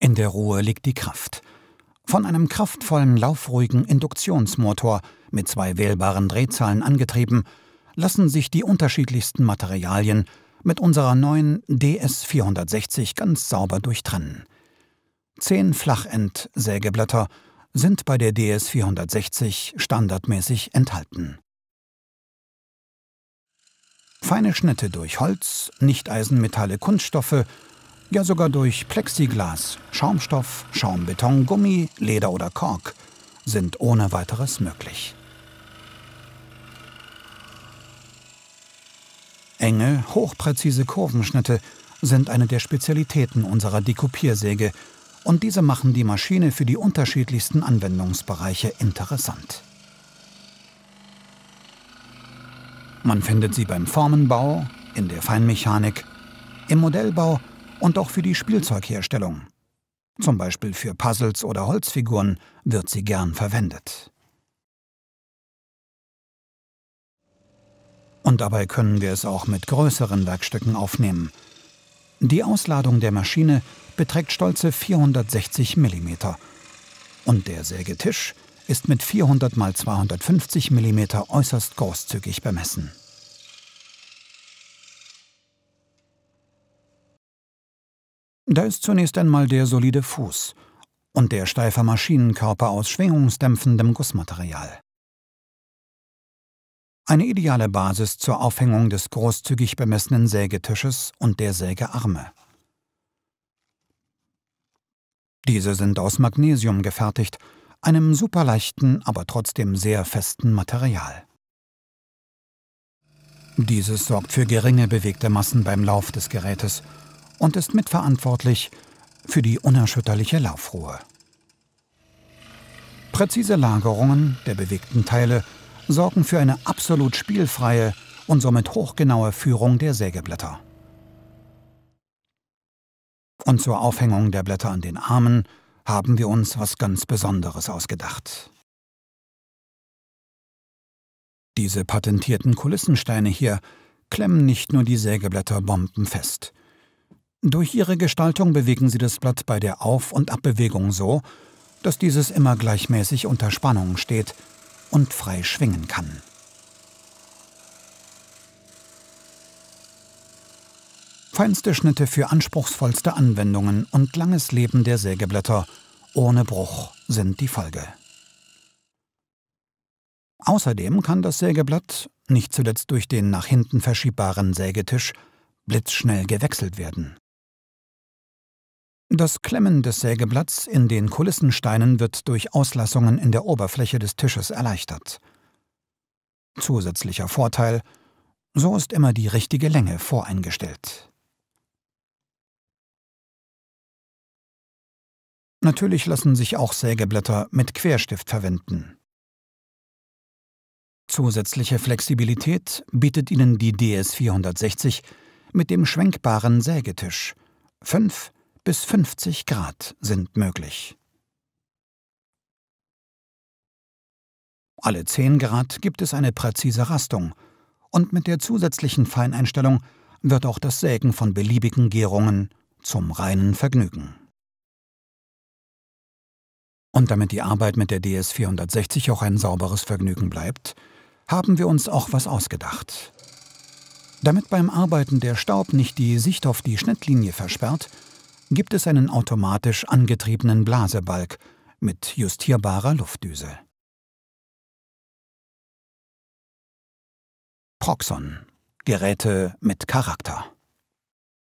In der Ruhe liegt die Kraft. Von einem kraftvollen, laufruhigen Induktionsmotor mit zwei wählbaren Drehzahlen angetrieben, lassen sich die unterschiedlichsten Materialien mit unserer neuen DS460 ganz sauber durchtrennen. Zehn Flachend-Sägeblätter sind bei der DS460 standardmäßig enthalten. Feine Schnitte durch Holz, Nichteisenmetalle, Kunststoffe ja sogar durch Plexiglas, Schaumstoff, Schaumbeton, Gummi, Leder oder Kork sind ohne weiteres möglich. Enge, hochpräzise Kurvenschnitte sind eine der Spezialitäten unserer Dekupiersäge und diese machen die Maschine für die unterschiedlichsten Anwendungsbereiche interessant. Man findet sie beim Formenbau, in der Feinmechanik, im Modellbau und auch für die Spielzeugherstellung. Zum Beispiel für Puzzles oder Holzfiguren wird sie gern verwendet. Und dabei können wir es auch mit größeren Werkstücken aufnehmen. Die Ausladung der Maschine beträgt stolze 460 mm. Und der Sägetisch ist mit 400 x 250 mm äußerst großzügig bemessen. Da ist zunächst einmal der solide Fuß und der steife Maschinenkörper aus schwingungsdämpfendem Gussmaterial. Eine ideale Basis zur Aufhängung des großzügig bemessenen Sägetisches und der Sägearme. Diese sind aus Magnesium gefertigt, einem superleichten, aber trotzdem sehr festen Material. Dieses sorgt für geringe bewegte Massen beim Lauf des Gerätes und ist mitverantwortlich für die unerschütterliche Laufruhe. Präzise Lagerungen der bewegten Teile sorgen für eine absolut spielfreie und somit hochgenaue Führung der Sägeblätter. Und zur Aufhängung der Blätter an den Armen haben wir uns was ganz Besonderes ausgedacht. Diese patentierten Kulissensteine hier klemmen nicht nur die Sägeblätter bombenfest. Durch ihre Gestaltung bewegen sie das Blatt bei der Auf- und Abbewegung so, dass dieses immer gleichmäßig unter Spannung steht und frei schwingen kann. Feinste Schnitte für anspruchsvollste Anwendungen und langes Leben der Sägeblätter ohne Bruch sind die Folge. Außerdem kann das Sägeblatt, nicht zuletzt durch den nach hinten verschiebbaren Sägetisch, blitzschnell gewechselt werden. Das Klemmen des Sägeblatts in den Kulissensteinen wird durch Auslassungen in der Oberfläche des Tisches erleichtert. Zusätzlicher Vorteil, so ist immer die richtige Länge voreingestellt. Natürlich lassen sich auch Sägeblätter mit Querstift verwenden. Zusätzliche Flexibilität bietet Ihnen die DS460 mit dem schwenkbaren Sägetisch. Fünf bis 50 Grad sind möglich. Alle 10 Grad gibt es eine präzise Rastung und mit der zusätzlichen Feineinstellung wird auch das Sägen von beliebigen Gärungen zum reinen Vergnügen. Und damit die Arbeit mit der DS460 auch ein sauberes Vergnügen bleibt, haben wir uns auch was ausgedacht. Damit beim Arbeiten der Staub nicht die Sicht auf die Schnittlinie versperrt, gibt es einen automatisch angetriebenen Blasebalg mit justierbarer Luftdüse. Proxon Geräte mit Charakter